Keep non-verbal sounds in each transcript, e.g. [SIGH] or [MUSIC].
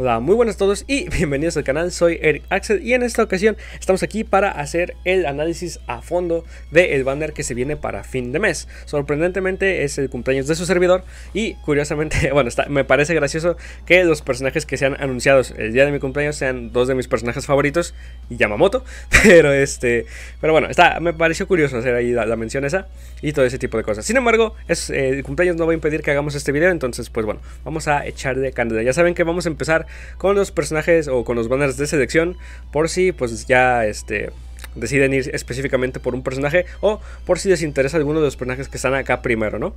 Hola, muy buenas a todos y [LAUGHS] bienvenidos al canal, soy Eric Axel y en esta ocasión estamos aquí para hacer el análisis a fondo del el banner que se viene para fin de mes. Sorprendentemente es el cumpleaños de su servidor y curiosamente, [LAUGHS] bueno, está, me parece gracioso que los personajes que sean anunciados el día de mi cumpleaños sean dos de mis personajes favoritos y Yamamoto, [LAUGHS] pero este, pero bueno, está, me pareció curioso hacer ahí la, mención esa y todo ese tipo de cosas. Sin embargo, es, el cumpleaños no va a impedir que hagamos este video, entonces pues bueno, vamos a echar de candela. Ya saben que vamos a empezar con los personajes o con los banners de selección por si pues ya este deciden ir específicamente por un personaje o por si les interesa alguno de los personajes que están acá primero, ¿no?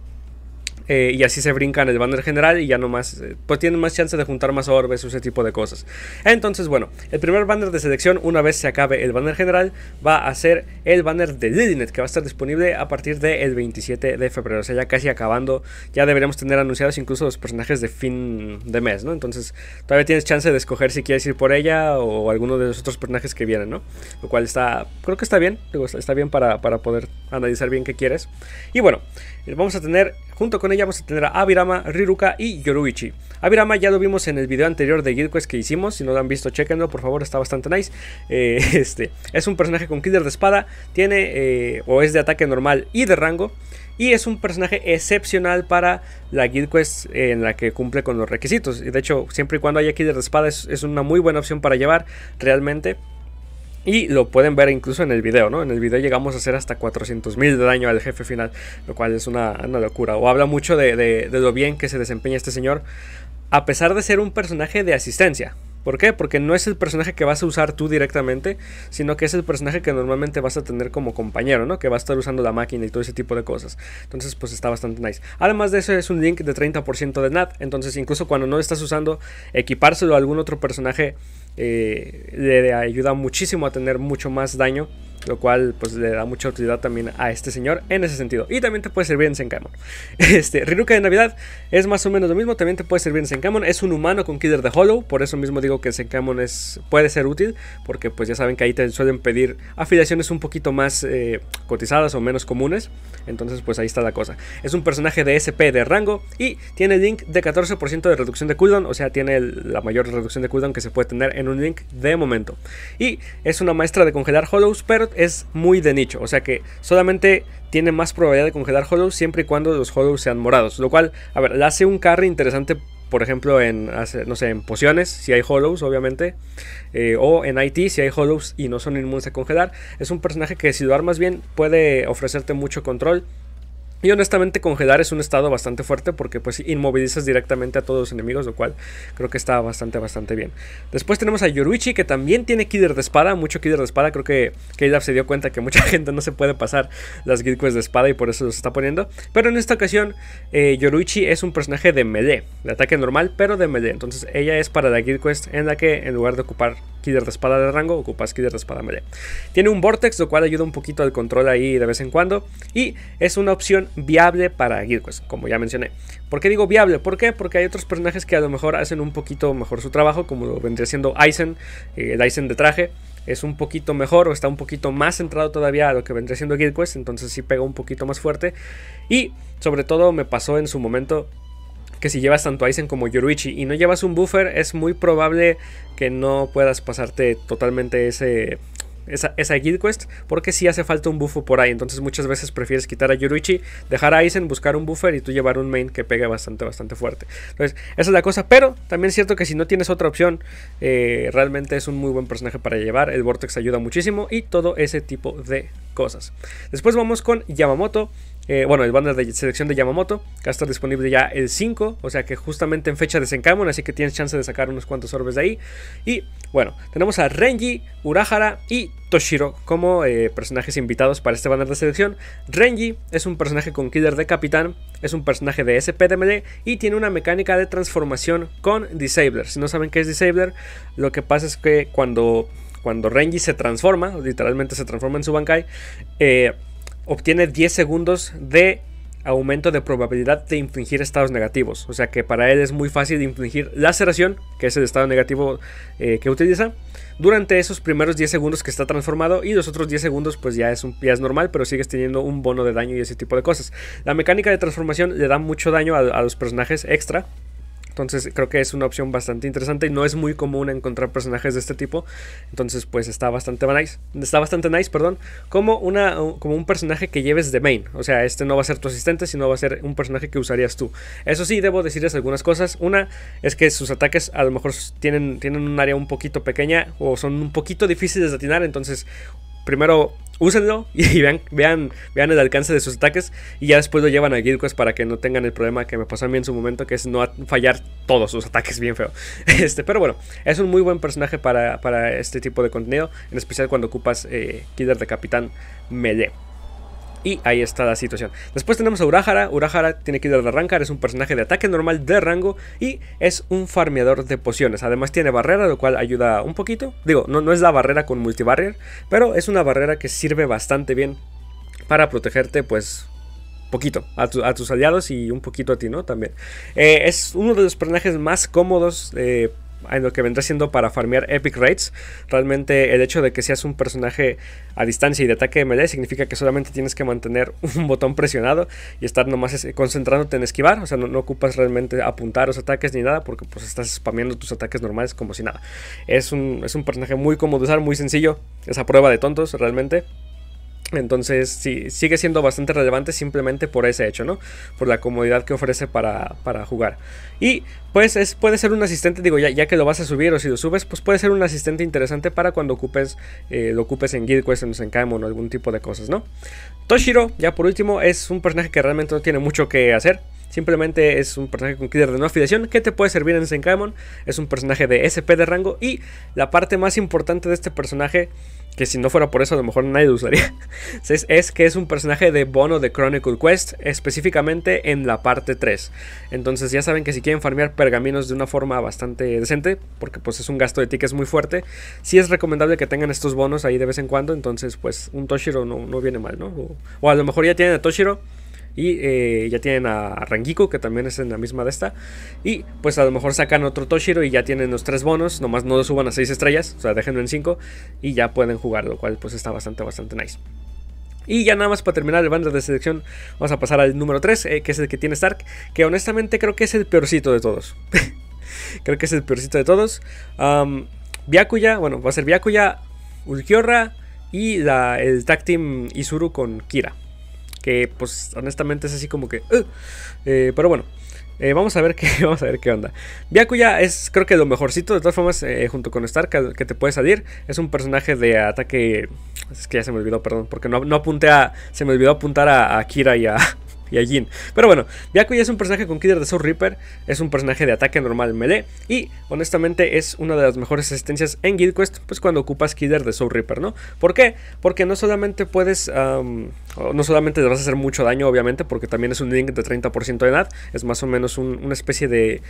Eh, y así se brincan el banner general y ya no más, eh, pues tienen más chance de juntar más orbes o ese tipo de cosas. Entonces, bueno, el primer banner de selección, una vez se acabe el banner general, va a ser el banner de Lilinet, que va a estar disponible a partir del 27 de febrero, o sea, ya casi acabando, ya deberíamos tener anunciados incluso los personajes de fin de mes, ¿no? Entonces, todavía tienes chance de escoger si quieres ir por ella o alguno de los otros personajes que vienen, ¿no? Lo cual está, creo que está bien, está bien para, para poder analizar bien qué quieres. Y bueno, eh, vamos a tener, junto con ella vamos a tener a Abirama, Riruka y Yoruichi. Abirama ya lo vimos en el video anterior de Guild Quest que hicimos, si no lo han visto, chequenlo, por favor, está bastante nice. Eh, [LAUGHS] este, es un personaje con killer de espada, tiene eh, o es de ataque normal y de rango. Y es un personaje excepcional para la Guild Quest en la que cumple con los requisitos. De hecho, siempre y cuando haya killer de espada es, es una muy buena opción para llevar realmente. Y lo pueden ver incluso en el video, ¿no? En el video llegamos a hacer hasta 400.000 de daño al jefe final, lo cual es una, locura. O habla mucho de, de lo bien que se desempeña este señor, a pesar de ser un personaje de asistencia. ¿Por qué? Porque no es el personaje que vas a usar tú directamente, sino que es el personaje que normalmente vas a tener como compañero, ¿no? Que va a estar usando la máquina y todo ese tipo de cosas. Entonces, pues está bastante nice. Además de eso, es un link de 30% de NAT. Entonces, incluso cuando no estás usando, equipárselo a algún otro personaje eh, le ayuda muchísimo a tener mucho más daño lo cual pues le da mucha utilidad también a este señor en ese sentido. Y también te puede servir en Senkamon. [LAUGHS] Este, Riruka de Navidad es más o menos lo mismo. También te puede servir en Senkamon. Es un humano con Killer de Hollow. Por eso mismo digo que Senkamon es, puede ser útil. Porque pues ya saben que ahí te suelen pedir afiliaciones un poquito más eh, cotizadas o menos comunes. Entonces pues ahí está la cosa. Es un personaje de SP de rango. Y tiene Link de 14% de reducción de cooldown. O sea, tiene la mayor reducción de cooldown que se puede tener en un Link de momento. Y es una maestra de congelar Hollows. Pero es muy de nicho, o sea que solamente tiene más probabilidad de congelar hollows siempre y cuando los hollows sean morados, lo cual, a ver, le hace un carry interesante, por ejemplo, en, no sé, en pociones, si hay hollows, obviamente, eh, o en IT, si hay hollows y no son inmunes a congelar. Es un personaje que si lo armas bien puede ofrecerte mucho control y honestamente congelar es un estado bastante fuerte porque pues inmovilizas directamente a todos los enemigos, lo cual creo que está bastante, bastante bien. Después tenemos a Yoruichi que también tiene Killer de espada, mucho Killer de espada, creo que Keylab se dio cuenta que mucha [LAUGHS] gente no se puede pasar las Guild de espada y por eso los está poniendo. Pero en esta ocasión eh, Yoruichi es un personaje de melee, de ataque normal pero de melee, entonces ella es para la Guild Quest en la que en lugar de ocupar Killer de espada de rango, ocupas Killer de espada melee. Tiene un Vortex, lo cual ayuda un poquito al control ahí de vez en cuando y es una opción viable para GuildQuest, como ya mencioné. ¿Por qué digo viable? ¿Por qué? Porque hay otros personajes que a lo mejor hacen un poquito mejor su trabajo, como lo vendría siendo Aizen, el eh, Aizen de traje. Es un poquito mejor o está un poquito más centrado todavía a lo que vendría siendo GuildQuest, entonces sí pega un poquito más fuerte. Y sobre todo me pasó en su momento que si llevas tanto Aizen como Yoruichi y no llevas un buffer, es muy probable que no puedas pasarte totalmente ese esa, esa guild quest, porque si hace falta un buffo por ahí. Entonces muchas veces prefieres quitar a Yoruichi, dejar a Aizen, buscar un buffer y tú llevar un main que pegue bastante, bastante fuerte. Entonces, esa es la cosa. Pero también es cierto que si no tienes otra opción, eh, realmente es un muy buen personaje para llevar. El Vortex ayuda muchísimo y todo ese tipo de cosas. Después vamos con Yamamoto. Eh, bueno, el banner de selección de Yamamoto, que va a estar disponible ya el 5, o sea que justamente en fecha de Senkamon. así que tienes chance de sacar unos cuantos orbes de ahí. Y bueno, tenemos a Renji, Urahara y Toshiro como eh, personajes invitados para este banner de selección. Renji es un personaje con killer de capitán, es un personaje de SP y tiene una mecánica de transformación con Disabler. Si no saben qué es Disabler, lo que pasa es que cuando, cuando Renji se transforma, literalmente se transforma en su Bankai, eh, obtiene 10 segundos de aumento de probabilidad de infringir estados negativos. O sea que para él es muy fácil infligir laceración, que es el estado negativo eh, que utiliza, durante esos primeros 10 segundos que está transformado y los otros 10 segundos pues ya es, un, ya normal, pero sigues teniendo un bono de daño y ese tipo de cosas. La mecánica de transformación le da mucho daño a los personajes extra, entonces creo que es una opción bastante interesante y no es muy común encontrar personajes de este tipo. Entonces pues está bastante nice. Está bastante nice, perdón. Como, una, como un personaje que lleves de main. O sea, este no va a ser tu asistente, sino va a ser un personaje que usarías tú. Eso sí, debo decirles algunas cosas. Una es que sus ataques a lo mejor tienen, tienen un área un poquito pequeña o son un poquito difíciles de atinar. Entonces primero úsenlo [LAUGHS] y vean, vean, el alcance de sus ataques y ya después lo llevan a Guildquest para que no tengan el problema que me pasó a mí en su momento, que es no fallar todos sus ataques bien feo. [LAUGHS] Este, pero bueno, es un muy buen personaje para, este tipo de contenido, en especial cuando ocupas eh, Killer de Capitán Melee. Y ahí está la situación. Después tenemos a Urahara. Urahara tiene que ir al arrancar, es un personaje de ataque normal de rango y es un farmeador de pociones. Además tiene barrera, lo cual ayuda un poquito. Digo, no, no es la barrera con multibarrier, pero es una barrera que sirve bastante bien para protegerte, pues, poquito a, tus aliados y un poquito a ti, ¿no? También. Eh, es uno de los personajes más cómodos eh, en lo que vendrá siendo para farmear Epic Raids. Realmente el hecho de que seas un personaje a distancia y de ataque de melee significa que solamente tienes que mantener [LAUGHS] un botón presionado y estar nomás concentrándote en esquivar. O sea, no, ocupas realmente apuntar los ataques ni nada porque pues estás spameando tus ataques normales como si nada. Es un, es un personaje muy cómodo de usar, muy sencillo. Es a prueba de tontos realmente. Entonces sí, sigue siendo bastante relevante simplemente por ese hecho, ¿no? Por la comodidad que ofrece para, jugar. Y pues es, puede ser un asistente, digo, ya, que lo vas a subir o si lo subes, pues puede ser un asistente interesante para cuando ocupes, eh, lo ocupes en Guild Quest en Kaemon o algún tipo de cosas, ¿no? Toshiro, ya por último, es un personaje que realmente no tiene mucho que hacer. Simplemente es un personaje con killer de no afiliación que te puede servir en Senkaimon Es un personaje de SP de rango. Y la parte más importante de este personaje, que si no fuera por eso a lo mejor nadie lo usaría, [LAUGHS] es, que es un personaje de bono de Chronicle Quest, específicamente en la parte 3. Entonces ya saben que si quieren farmear pergaminos de una forma bastante decente, porque pues es un gasto de tickets muy fuerte, sí es recomendable que tengan estos bonos ahí de vez en cuando. Entonces pues un Toshiro no, viene mal, ¿no? o a lo mejor ya tienen a Toshiro y eh, ya tienen a Rangiku, que también es en la misma de esta. Y pues a lo mejor sacan otro Toshiro y ya tienen los tres bonos. Nomás no suban a seis estrellas, o sea, déjenlo en 5 y ya pueden jugar, lo cual pues está bastante, bastante nice. Y ya nada más para terminar el bando de selección, vamos a pasar al número 3, eh, que es el que tiene Stark, que honestamente creo que es el peorcito de todos. [LAUGHS] creo que es el peorcito de todos. Um, bueno, va a ser Byakuya, Ulquiorra y el tag team Isuru con Kira. Que pues honestamente es así como que... Eh, pero bueno. Eh, vamos a ver qué [LAUGHS] vamos a ver qué onda. Byakuya es creo que lo mejorcito de todas formas eh, junto con Stark que, te puede salir. Es un personaje de ataque es que ya se me olvidó, perdón, porque no, no apunté a se me olvidó apuntar a Kira y a y a Jin. Pero bueno, Byakuya es un personaje con Killer de Soul Reaper, es un personaje de ataque normal melee y honestamente es una de las mejores asistencias en Guild Quest, pues cuando ocupas Killer de Soul Reaper, ¿no? ¿Por qué? Porque no solamente puedes, no solamente le vas a hacer mucho daño, obviamente, porque también es un link de 30% de edad, es más o menos una especie de,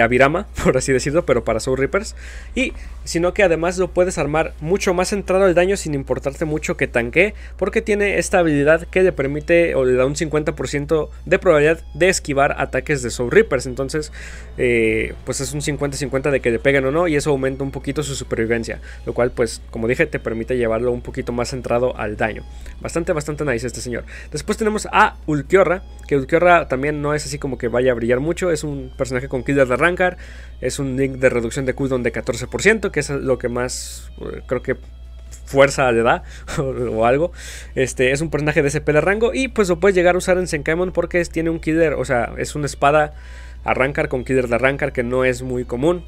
avirama [LAUGHS] por así decirlo, pero para Soul Reapers, y sino que además lo puedes armar mucho más centrado al daño sin importarte mucho que tanque, porque tiene esta habilidad que le permite o le da un 50% de probabilidad de esquivar ataques de Soul Reapers. Entonces, eh, pues es un 50-50 de que le peguen o no, y eso aumenta un poquito su supervivencia. Lo cual, pues, como dije, te permite llevarlo un poquito más centrado al daño. Bastante, bastante nice este señor. Después tenemos a Ulquiorra, que Ulquiorra también no es así como que vaya a brillar mucho. Es un personaje con killer de arrancar, es un link de reducción de cooldown de 14%, que es lo que más eh, creo que fuerza le da [LAUGHS] o algo. Este es un personaje de CP de rango y pues lo puedes llegar a usar en Senkaimon porque tiene un Killer, o sea, es una espada arrancar con kider de arrancar que no es muy común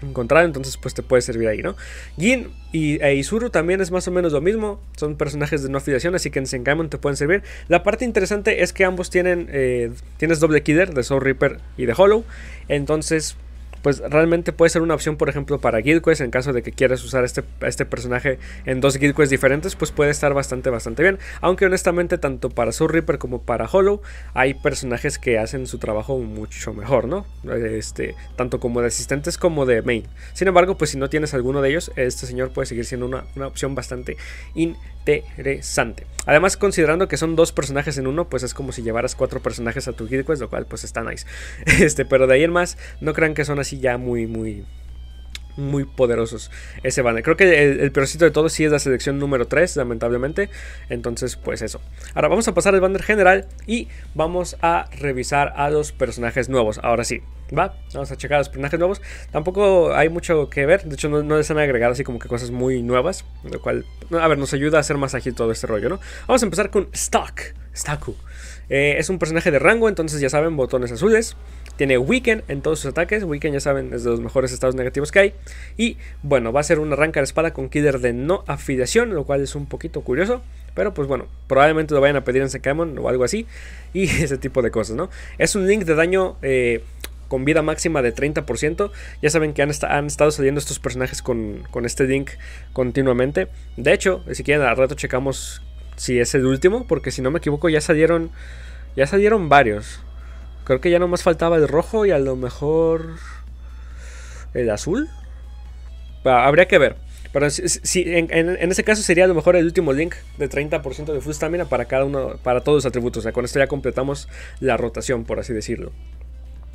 encontrar, entonces pues te puede servir ahí, ¿no? Gin y e Isuru también es más o menos lo mismo, son personajes de no afiliación, así que en Senkaimon te pueden servir. La parte interesante es que ambos tienen, eh, tienes doble kider de Soul Reaper y de Hollow, entonces pues realmente puede ser una opción, por ejemplo, para Guild en caso de que quieras usar este, este personaje en dos Guild diferentes, pues puede estar bastante, bastante bien. Aunque honestamente, tanto para Sur Reaper como para Hollow, hay personajes que hacen su trabajo mucho mejor, ¿no? Este, tanto como de asistentes como de main. Sin embargo, pues si no tienes alguno de ellos, este señor puede seguir siendo una, opción bastante interesante. Además, considerando que son dos personajes en uno, pues es como si llevaras cuatro personajes a tu Guild Quest, lo cual pues está nice. [LAUGHS] Este, pero de ahí en más, no crean que son así ya muy, muy, muy poderosos ese banner. Creo que el, el, peorcito de todo sí es la selección número 3, lamentablemente. Entonces, pues eso. Ahora vamos a pasar al banner general y vamos a revisar a los personajes nuevos. Ahora sí, Va, vamos a checar los personajes nuevos. Tampoco hay mucho que ver. De hecho, no, no, les han agregado así como que cosas muy nuevas. Lo cual, a ver, nos ayuda a hacer más ágil todo este rollo, ¿no? Vamos a empezar con Stock. Staku. Eh, es un personaje de rango, entonces ya saben, botones azules. Tiene Weekend en todos sus ataques. Weekend, ya saben, es de los mejores estados negativos que hay. Y bueno, va a ser un arranca de espada con Killer de no afiliación, lo cual es un poquito curioso. Pero pues bueno, probablemente lo vayan a pedir en Sekemon o algo así. Y [LAUGHS] ese tipo de cosas, ¿no? Es un link de daño eh, con vida máxima de 30%. Ya saben que han, han estado saliendo estos personajes con, este link continuamente. De hecho, si quieren, al rato checamos si es el último, porque si no me equivoco, ya salieron, ya salieron varios. Creo que ya nomás faltaba el rojo y a lo mejor el azul. Ah, habría que ver. Pero si, en, ese caso sería a lo mejor el último link de 30% de full stamina para cada uno, para todos los atributos. con esto ya completamos la rotación, por así decirlo.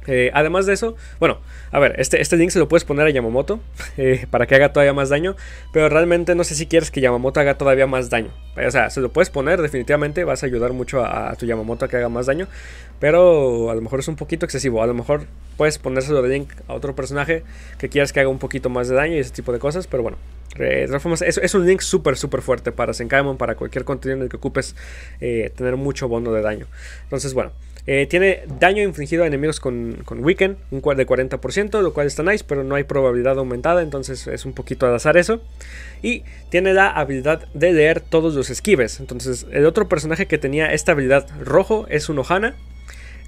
Eh, además de eso, bueno, a ver, este, este link se lo puedes poner a Yamamoto [LAUGHS] eh, para que haga todavía más daño, pero realmente no sé si quieres que Yamamoto haga todavía más daño. O sea, se lo puedes poner, definitivamente vas a ayudar mucho a, tu Yamamoto a que haga más daño, pero a lo mejor es un poquito excesivo. A lo mejor puedes ponérselo de link a otro personaje que quieras que haga un poquito más de daño y ese tipo de cosas, pero bueno. Eh, es, un link súper, súper fuerte para Senkaimon, para cualquier contenido en el que ocupes tener mucho bono de daño. Entonces, bueno. Eh, tiene daño infligido a enemigos con, con Weekend, un de 40%, lo cual está nice, pero no hay probabilidad aumentada, entonces es un poquito al azar eso. Y tiene la habilidad de leer todos los esquives. Entonces, el otro personaje que tenía esta habilidad rojo es un Ohana,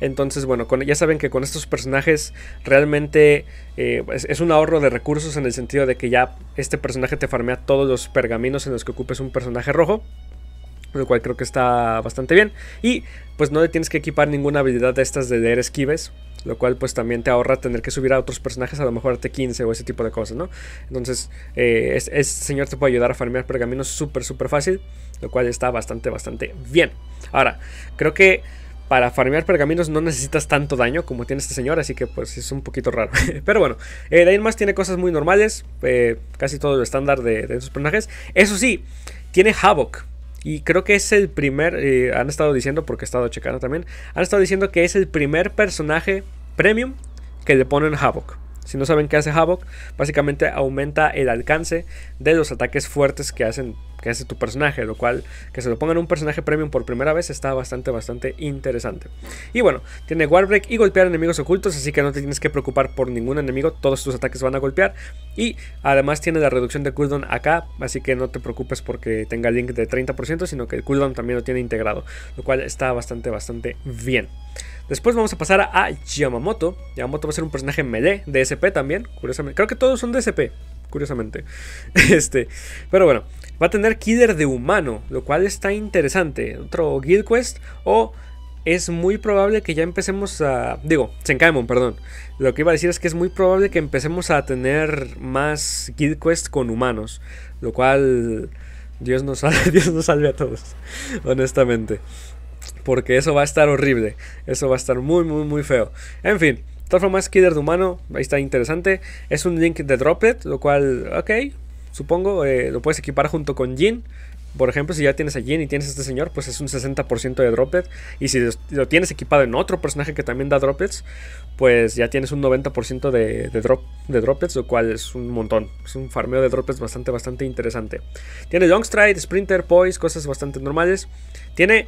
entonces, bueno, ya saben que con estos personajes realmente eh, es, un ahorro de recursos en el sentido de que ya este personaje te farmea todos los pergaminos en los que ocupes un personaje rojo lo cual creo que está bastante bien. Y pues no le tienes que equipar ninguna habilidad de estas de leer esquives, lo cual pues también te ahorra tener que subir a otros personajes, a lo mejor a T15 o ese tipo de cosas, ¿no? Entonces, eh, este señor te puede ayudar a farmear pergaminos súper, súper fácil, lo cual está bastante, bastante bien. Ahora, creo que para farmear pergaminos no necesitas tanto daño como tiene este señor, así que pues es un poquito raro. [LAUGHS] Pero bueno, eh, más tiene cosas muy normales, eh, casi todo lo estándar de, de sus personajes. Eso sí, tiene Havoc. Y creo que es el primer, eh, han estado diciendo, porque he estado checando también, han estado diciendo que es el primer personaje premium que le ponen Havoc. Si no saben qué hace Havoc, básicamente aumenta el alcance de los ataques fuertes que hacen que hace tu personaje, lo cual que se lo pongan un personaje premium por primera vez está bastante, bastante interesante. Y bueno, tiene Warbreak y golpear enemigos ocultos, así que no te tienes que preocupar por ningún enemigo, todos tus ataques van a golpear. Y además tiene la reducción de cooldown acá, así que no te preocupes porque tenga link de 30%, sino que el cooldown también lo tiene integrado, lo cual está bastante, bastante bien. Después vamos a pasar a Yamamoto. Yamamoto va a ser un personaje melee, De SP también, curiosamente. Creo que todos son De SP, curiosamente. [LAUGHS] Este, pero bueno, Va a tener Killer de humano, lo cual está interesante. Otro Guild Quest o es muy probable que ya empecemos a... Digo, Senkaimon, perdón. Lo que iba a decir es que es muy probable que empecemos a tener más Guild Quest con humanos. Lo cual... Dios nos salve, [LAUGHS] Dios nos salve a todos. Honestamente. Porque eso va a estar horrible. Eso va a estar muy, muy, muy feo. En fin. De todas formas, Kidder de humano, ahí está interesante. Es un link de droplet, lo cual, ok, supongo, eh, lo puedes equipar junto con Jin. Por ejemplo, si ya tienes a Jin y tienes a este señor, pues es un 60% de droplet. Y si lo tienes equipado en otro personaje que también da droplets, pues ya tienes un 90% de, de, drop, de droplets, lo cual es un montón. Es un farmeo de droplets bastante, bastante interesante. Tiene Longstride, Sprinter, Poise, cosas bastante normales. Tiene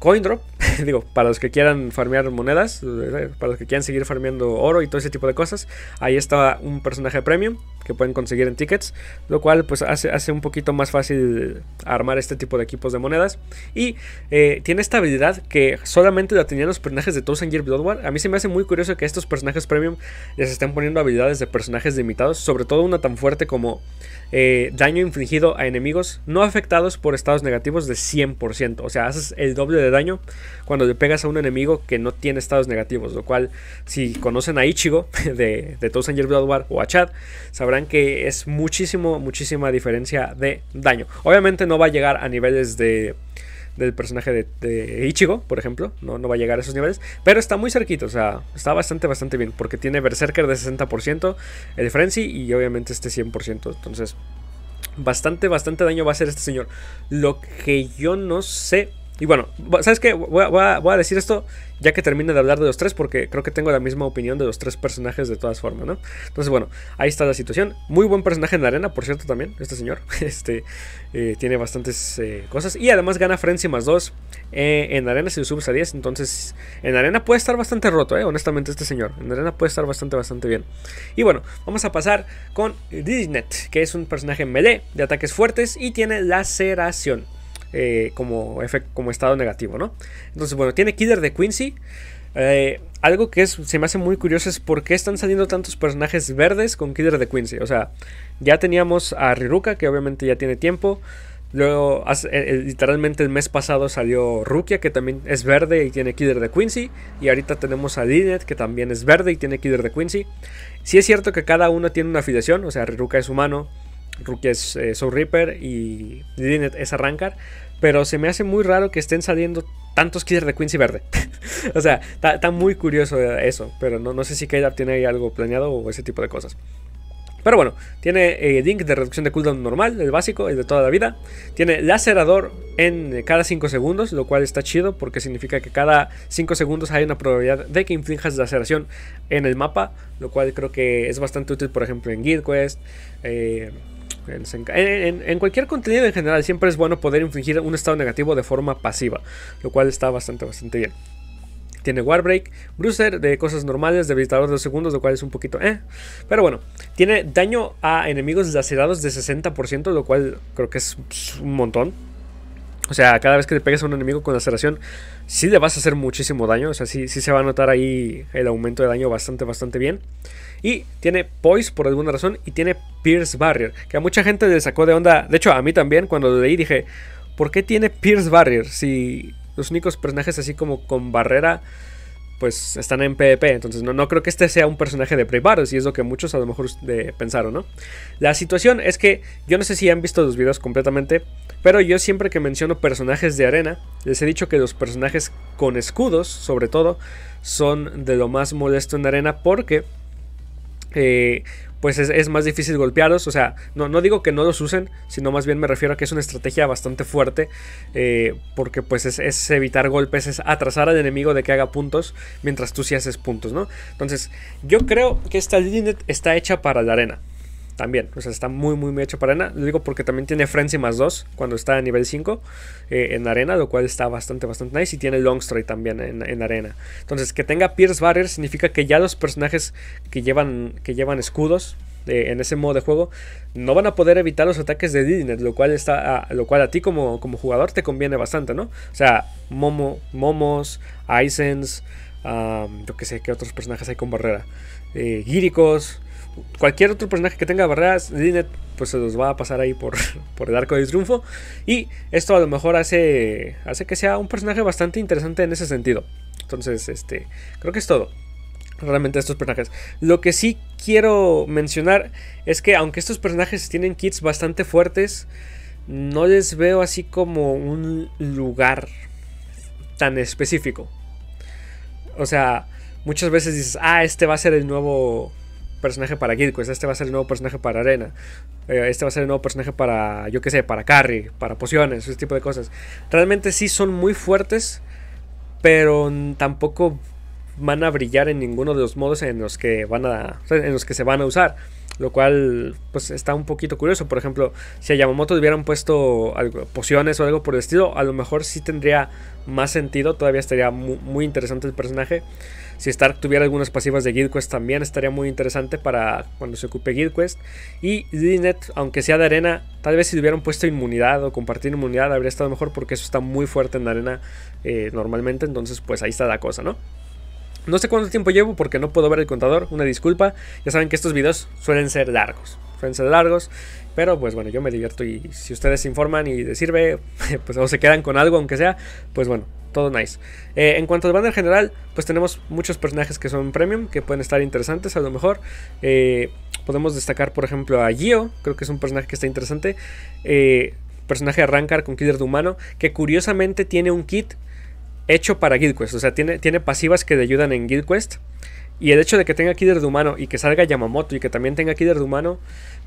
Coin Drop, [LAUGHS] digo, para los que quieran farmear monedas, eh, para los que quieran seguir farmeando oro y todo ese tipo de cosas. Ahí está un personaje premium pueden conseguir en tickets, lo cual pues hace, hace un poquito más fácil armar este tipo de equipos de monedas. Y eh, tiene esta habilidad que solamente la tenían los personajes de Thousand Gear Blood War. A mí se me hace muy curioso que estos personajes premium les estén poniendo habilidades de personajes limitados, sobre todo una tan fuerte como eh, daño infligido a enemigos no afectados por estados negativos de 100%. O sea, haces el doble de daño cuando le pegas a un enemigo que no tiene estados negativos, lo cual si conocen a Ichigo [LAUGHS] de, de Thousand Blood War o a Chad, sabrán que es muchísimo, muchísima diferencia de daño. Obviamente no va a llegar a niveles de del personaje de, Ichigo, por ejemplo. No, no va a llegar a esos niveles. Pero está muy cerquito o sea, está bastante, bastante bien. Porque tiene Berserker de 60%, el Frenzy y obviamente este 100%. Entonces, bastante, bastante daño va a hacer este señor. Lo que yo no sé y bueno, ¿sabes qué? Voy a, decir esto ya que termine de hablar de los tres, porque creo que tengo la misma opinión de los tres personajes de todas formas, ¿no? Entonces, bueno, ahí está la situación. Muy buen personaje en la arena, por cierto, también, este señor. [LAUGHS] Este eh, tiene bastantes eh, cosas. Y además gana Frenzy más 2 eh, en arena si lo subes a 10. Entonces, en arena puede estar bastante roto, ¿eh? Honestamente, este señor. En arena puede estar bastante, bastante bien. Y bueno, vamos a pasar con Disnet, que es un personaje melee de ataques fuertes y tiene laceración. Eh, como, como estado negativo, ¿no? Entonces, bueno, tiene Kider de Quincy. Eh, algo que se me hace muy curioso es por qué están saliendo tantos personajes verdes con Kider de Quincy. O sea, ya teníamos a Riruka, que obviamente ya tiene tiempo. Luego, eh, literalmente el mes pasado salió Rukia, que también es verde y tiene Kider de Quincy. Y ahorita tenemos a Dinet, que también es verde y tiene Kider de Quincy. Si es cierto que cada uno tiene una afiliación, o sea, Riruka es humano, Rookie es eh, Soul Reaper y Dinet es Arrancar. Pero se me hace muy raro que estén saliendo tantos Killers de Quincy verde. [LAUGHS] o sea, está muy curioso eso. Pero no, sé si Kaidap tiene ahí algo planeado o ese tipo de cosas. Pero bueno, tiene eh, Dink de reducción de cooldown normal, el básico, el de toda la vida. Tiene lacerador en cada 5 segundos, lo cual está chido porque significa que cada 5 segundos hay una probabilidad de que la laceración en el mapa, lo cual creo que es bastante útil, por ejemplo, en Guild Quest. Eh, en, cualquier contenido en general siempre es bueno poder infligir un estado negativo de forma pasiva, lo cual está bastante, bastante bien. Tiene Warbreak, Bruiser de cosas normales, debilitador de dos segundos, lo cual es un poquito eh. Pero bueno, tiene daño a enemigos lacerados de 60%, lo cual creo que es un montón. O sea, cada vez que le pegues a un enemigo con laceración, sí le vas a hacer muchísimo daño. O sea, sí, sí se va a notar ahí el aumento de daño bastante, bastante bien. Y tiene Poise por alguna razón y tiene Pierce Barrier, que a mucha gente le sacó de onda. De hecho, a mí también, cuando lo leí dije, ¿por qué tiene Pierce Barrier si los únicos personajes así como con barrera pues están en PvP. Entonces no, no creo que este sea un personaje de Brave y es lo que muchos a lo mejor pensaron, ¿no? La situación es que yo no sé si han visto los videos completamente, pero yo siempre que menciono personajes de arena, les he dicho que los personajes con escudos, sobre todo, son de lo más molesto en arena porque eh, pues es, más difícil golpearlos. O sea, no, no, digo que no los usen, sino más bien me refiero a que es una estrategia bastante fuerte, eh, porque pues es, evitar golpes, es atrasar al enemigo de que haga puntos, mientras tú sí haces puntos, ¿no? Entonces, yo creo que esta línea está hecha para la arena. También, o sea, está muy, muy hecho para arena. Lo digo porque también tiene Frenzy más 2 cuando está a nivel 5 eh, en arena, lo cual está bastante, bastante nice. Y tiene Long también en, en, arena. Entonces, que tenga Pierce Barrier significa que ya los personajes que llevan, que llevan escudos eh, en ese modo de juego no van a poder evitar los ataques de Didinet, lo cual, está, a, lo cual a ti como, jugador te conviene bastante, ¿no? O sea, Momo, Momos, Aisens, yo que sé, qué otros personajes hay con barrera. Eh, Gíricos cualquier otro personaje que tenga barreras, Linet pues se los va a pasar ahí por, [LAUGHS] por el arco de triunfo. Y esto a lo mejor hace, hace que sea un personaje bastante interesante en ese sentido. Entonces, este, creo que es todo. Realmente estos personajes. Lo que sí quiero mencionar es que aunque estos personajes tienen kits bastante fuertes, no les veo así como un lugar tan específico. O sea, muchas veces dices, ah, este va a ser el nuevo personaje para pues este va a ser el nuevo personaje para Arena, eh, este va a ser el nuevo personaje para, yo qué sé, para Carry, para pociones, ese tipo de cosas. Realmente sí son muy fuertes, pero tampoco van a brillar en ninguno de los modos en los que van a, en los que se van a usar lo cual pues está un poquito curioso. Por ejemplo, si a Yamamoto hubieran puesto algo, pociones o algo por el estilo, a lo mejor sí tendría más sentido, todavía estaría muy interesante el personaje. Si Stark tuviera algunas pasivas de Guild también estaría muy interesante para cuando se ocupe Guild Quest. Y Dinet, aunque sea de arena, tal vez si hubieran puesto inmunidad o compartir inmunidad habría estado mejor porque eso está muy fuerte en arena eh, normalmente. Entonces pues ahí está la cosa, ¿no? No sé cuánto tiempo llevo porque no puedo ver el contador, una disculpa. Ya saben que estos videos suelen ser largos pueden ser largos, pero pues bueno, yo me divierto y si ustedes se informan y les sirve, [LAUGHS] pues o se quedan con algo, aunque sea, pues bueno, todo nice. Eh, en cuanto al banner general, pues tenemos muchos personajes que son premium, que pueden estar interesantes a lo mejor. Eh, podemos destacar, por ejemplo, a Gio, creo que es un personaje que está interesante. Eh, personaje de Arrancar con Killer de Humano, que curiosamente tiene un kit hecho para Guild Quest, o sea, tiene, tiene pasivas que le ayudan en Guild Quest. Y el hecho de que tenga aquí de humano y que salga Yamamoto y que también tenga aquí de humano,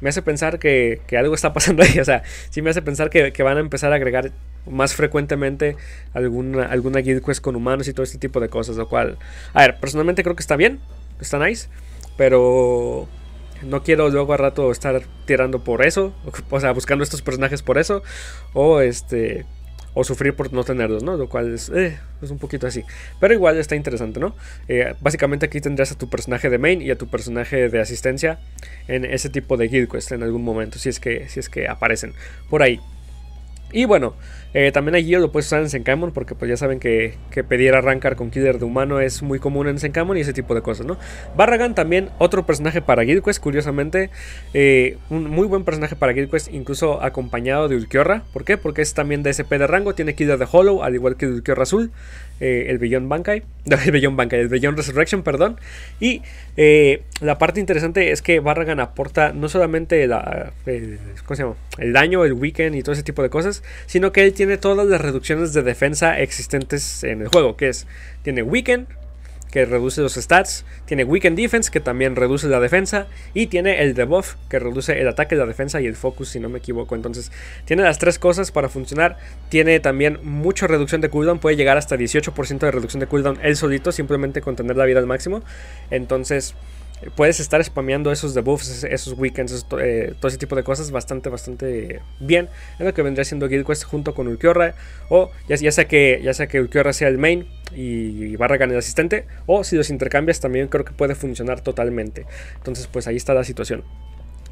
me hace pensar que, algo está pasando ahí. [LAUGHS] O sea, sí me hace pensar que, van a empezar a agregar más frecuentemente alguna, alguna guild quest con humanos y todo este tipo de cosas. Lo cual, a ver, personalmente creo que está bien, está nice, pero no quiero luego a rato estar tirando por eso, [LAUGHS] o sea, buscando estos personajes por eso, o este, o sufrir por no tenerlos, ¿no? Lo cual es, eh, un poquito así. Pero igual está interesante, ¿no? Eh, básicamente aquí tendrás a tu personaje de main y a tu personaje de asistencia en ese tipo de guild quest en algún momento, si es que, si es que aparecen por ahí. Y bueno, eh, también también allí lo puedes usar en Senkamon, porque pues ya saben que, que pedir arrancar con Killer de humano es muy común en Senkamon y ese tipo de cosas, ¿no? Barragan también, otro personaje para Guild Quest, curiosamente, eh, un muy buen personaje para Guild Quest, incluso acompañado de Ulquiorra. ¿Por qué? Porque es también de SP de rango, tiene Killer de Hollow, al igual que Ulquiorra Azul. Eh, [LAUGHS] el Beyond Bankai, el Bankai, el Resurrection, perdón. Y eh, la parte interesante es que Barragan aporta no solamente el, el daño, el weekend y todo ese tipo de cosas, sino que él tiene todas las reducciones de defensa existentes en el juego, que es, tiene weekend, que reduce los stats, tiene Weekend Defense, que también reduce la defensa, y tiene el debuff, que reduce el ataque, la defensa y el focus, si no me equivoco. Entonces, tiene las tres cosas para funcionar. Tiene también mucha reducción de cooldown, puede llegar hasta 18% de reducción de cooldown él solito, simplemente con tener la vida al máximo. Entonces, puedes estar spameando esos debuffs, esos weekends, eh, todo ese tipo de cosas bastante, bastante bien. Es lo que vendría siendo Guild Quest junto con Ulquiorra. O ya, ya, sea que, ya sea que Ulquiorra sea el main y barra el asistente. O si los intercambias también creo que puede funcionar totalmente. Entonces pues ahí está la situación.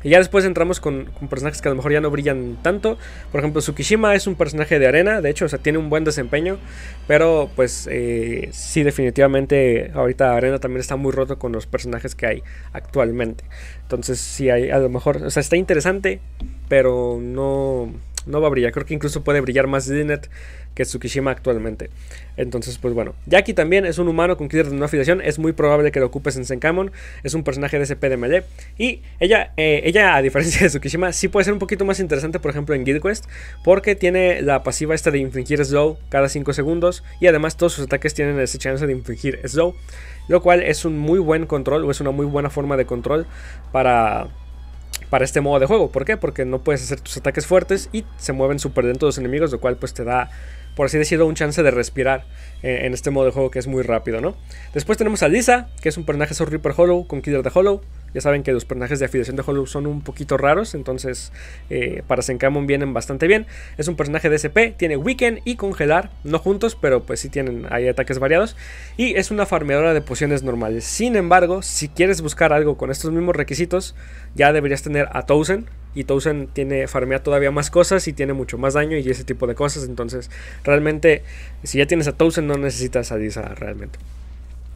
Y ya después entramos con, personajes que a lo mejor ya no brillan tanto. Por ejemplo, Tsukishima es un personaje de arena, de hecho, o sea, tiene un buen desempeño. Pero pues eh, sí, definitivamente ahorita arena también está muy roto con los personajes que hay actualmente. Entonces sí, hay, a lo mejor, o sea, está interesante, pero no no va a brillar. Creo que incluso puede brillar más Dinet que Tsukishima actualmente. Entonces, pues bueno. Jackie también es un humano con killer de no afiliación. Es muy probable que lo ocupes en Senkamon. Es un personaje de SP de melee. Y ella, eh, ella, a diferencia de Tsukishima, sí puede ser un poquito más interesante, por ejemplo, en Guild Quest. Porque tiene la pasiva esta de infringir slow cada 5 segundos. Y además todos sus ataques tienen esa chance de infringir slow. Lo cual es un muy buen control o es una muy buena forma de control para para este modo de juego. ¿Por qué? Porque no puedes hacer tus ataques fuertes y se mueven súper dentro de los enemigos, lo cual pues te da por así decirlo, un chance de respirar eh, en este modo de juego que es muy rápido, ¿no? Después tenemos a Lisa, que es un personaje sobre Reaper Hollow con Killer de Hollow. Ya saben que los personajes de afiliación de Hollow son un poquito raros, entonces eh, para Senkamon vienen bastante bien. Es un personaje de SP, tiene Weekend y Congelar, no juntos, pero pues sí tienen hay ataques variados. Y es una farmeadora de pociones normales. Sin embargo, si quieres buscar algo con estos mismos requisitos, ya deberías tener a Towsen, y Towson tiene farmea todavía más cosas y tiene mucho más daño y ese tipo de cosas. Entonces, realmente, si ya tienes a Towson, no necesitas a Disa realmente.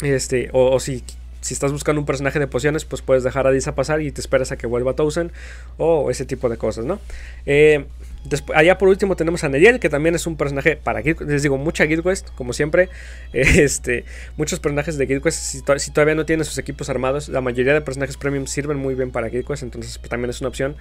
Este, o, si, si, estás buscando un personaje de pociones, pues puedes dejar a Disa pasar y te esperas a que vuelva Towson o ese tipo de cosas, ¿no? Eh, allá por último tenemos a Neriel, que también es un personaje para Les digo, mucha Guild Quest, como siempre. [LAUGHS] Este, muchos personajes de Guild Quest, si, todavía no tienen sus equipos armados, la mayoría de personajes premium sirven muy bien para Guild Quest. Entonces pues, también es una opción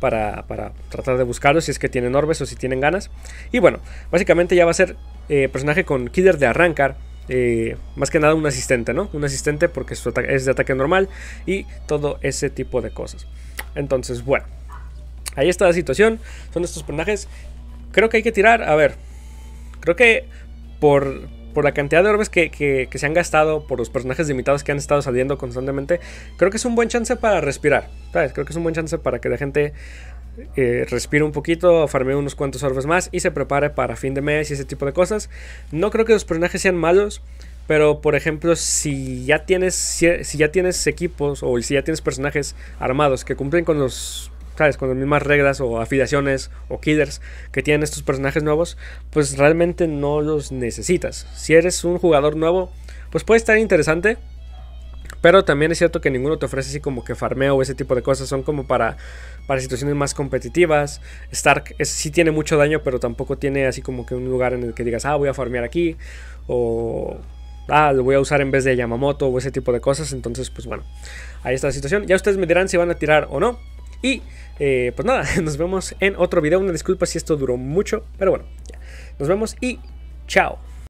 para, tratar de buscarlos si es que tienen orbes o si tienen ganas. Y bueno, básicamente ya va a ser eh, personaje con Killer de arrancar. Eh, más que nada un asistente, ¿no? Un asistente porque es de ataque normal y todo ese tipo de cosas. Entonces, bueno. Ahí está la situación. Son estos personajes. Creo que hay que tirar. A ver. Creo que por, por la cantidad de orbes que, se han gastado, por los personajes limitados que han estado saliendo constantemente, creo que es un buen chance para respirar. ¿sabes? Creo que es un buen chance para que la gente eh, respire un poquito, farme unos cuantos orbes más y se prepare para fin de mes y ese tipo de cosas. No creo que los personajes sean malos. Pero por ejemplo, si ya tienes si ya tienes equipos o si ya tienes personajes armados que cumplen con los es Con las mismas reglas o afiliaciones o killers que tienen estos personajes nuevos, pues realmente no los necesitas. Si eres un jugador nuevo, pues puede estar interesante. Pero también es cierto que ninguno te ofrece así como que farmeo o ese tipo de cosas. Son como para, para situaciones más competitivas. Stark sí tiene mucho daño, pero tampoco tiene así como que un lugar en el que digas, ah, voy a farmear aquí. O ah, lo voy a usar en vez de Yamamoto o ese tipo de cosas. Entonces, pues bueno, ahí está la situación. Ya ustedes me dirán si van a tirar o no. Y eh, pues nada, [LAUGHS] nos vemos en otro video. Una disculpa si esto duró mucho, pero bueno, ya. nos vemos y chao.